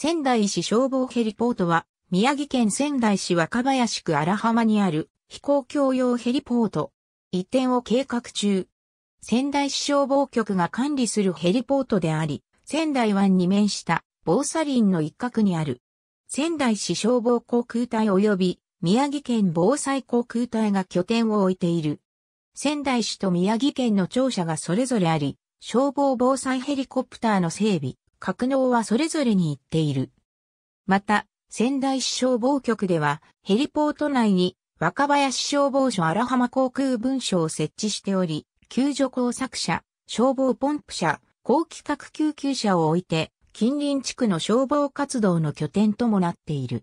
仙台市消防ヘリポートは、宮城県仙台市若林区荒浜にある飛行共用ヘリポート。移転を計画中。仙台市消防局が管理するヘリポートであり、仙台湾に面した防砂林の一角にある。仙台市消防航空隊及び宮城県防災航空隊が拠点を置いている。仙台市と宮城県の庁舎がそれぞれあり、消防防災ヘリコプターの整備、格納はそれぞれに行っている。また、仙台市消防局では、ヘリポート内に若林消防署荒浜航空文書を設置しており、救助工作車、消防ポンプ車、高規格救急車を置いて、近隣地区の消防活動の拠点ともなっている。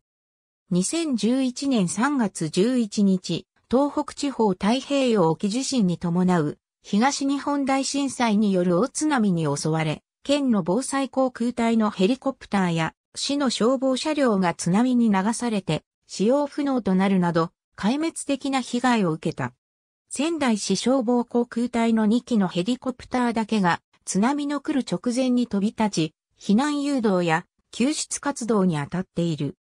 2011年3月11日、東北地方太平洋沖地震に伴う東日本大震災による大津波に襲われ、県の防災航空隊のヘリコプターや市の消防車両が津波に流されて使用不能となるなど壊滅的な被害を受けた。仙台市消防航空隊の2機のヘリコプターだけが津波の来る直前に飛び立ち、避難誘導や救出活動に当たっている。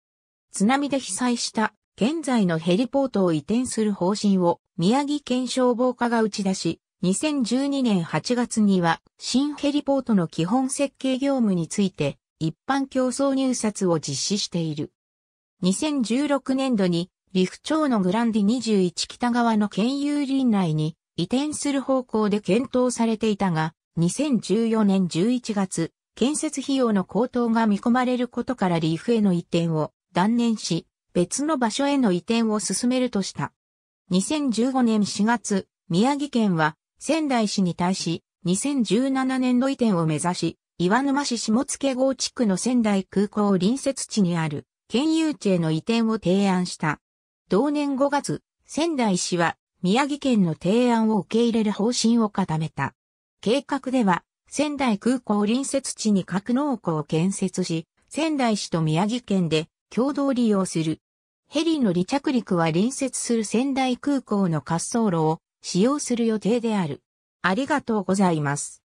津波で被災した現在のヘリポートを移転する方針を宮城県消防課が打ち出し、2012年8月には、新ヘリポートの基本設計業務について、一般競争入札を実施している。2016年度に、リフ町のグランディ21北側の県有林内に移転する方向で検討されていたが、2014年11月、建設費用の高騰が見込まれることからリーフへの移転を断念し、別の場所への移転を進めるとした。2015年4月、宮城県は仙台市に対し、2017年度移転を目指し、岩沼市下野郷地区の仙台空港隣接地にある、県有地への移転を提案した。同年5月、仙台市は、宮城県の提案を受け入れる方針を固めた。計画では、仙台空港隣接地に格納庫を建設し、仙台市と宮城県で共同利用する。ヘリの離着陸は隣接する仙台空港の滑走路を使用する予定である。ありがとうございます。